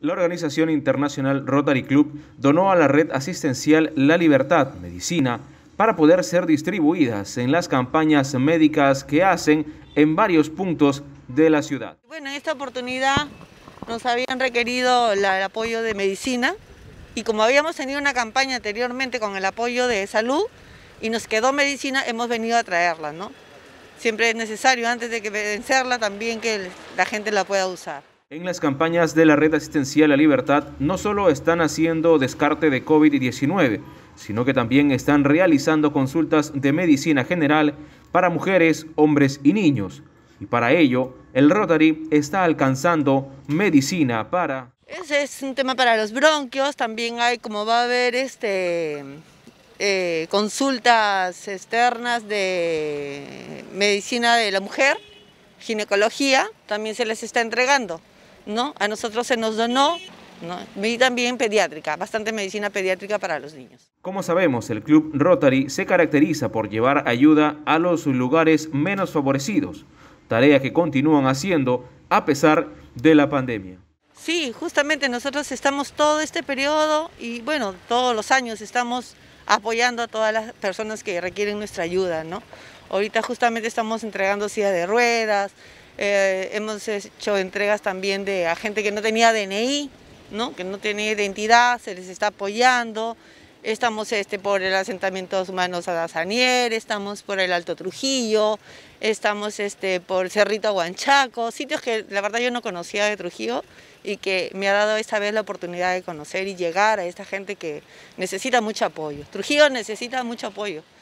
La organización internacional Rotary Club donó a la red asistencial La Libertad Medicina para poder ser distribuidas en las campañas médicas que hacen en varios puntos de la ciudad. Bueno, en esta oportunidad nos habían requerido el apoyo de medicina y como habíamos tenido una campaña anteriormente con el apoyo de salud y nos quedó medicina, hemos venido a traerla, ¿no? Siempre es necesario antes de que vencerla también que la gente la pueda usar. En las campañas de la red asistencial a Libertad no solo están haciendo descarte de COVID-19, sino que también están realizando consultas de medicina general para mujeres, hombres y niños. Y para ello, el Rotary está alcanzando medicina para... Ese es un tema para los bronquios, también hay como va a haber este, eh, consultas externas de medicina de la mujer, ginecología, también se les está entregando. ¿no? A nosotros se nos donó ¿no? y también pediátrica, bastante medicina pediátrica para los niños. Como sabemos, el Club Rotary se caracteriza por llevar ayuda a los lugares menos favorecidos, tarea que continúan haciendo a pesar de la pandemia. Sí, justamente nosotros estamos todo este periodo y bueno, todos los años estamos apoyando a todas las personas que requieren nuestra ayuda, ¿no? Ahorita justamente estamos entregando sillas de ruedas, eh, hemos hecho entregas también de a gente que no tenía DNI, ¿no? que no tenía identidad, se les está apoyando. Estamos este, por el asentamiento humanos a estamos por el Alto Trujillo, estamos este, por Cerrito Huanchaco, sitios que la verdad yo no conocía de Trujillo y que me ha dado esta vez la oportunidad de conocer y llegar a esta gente que necesita mucho apoyo. Trujillo necesita mucho apoyo.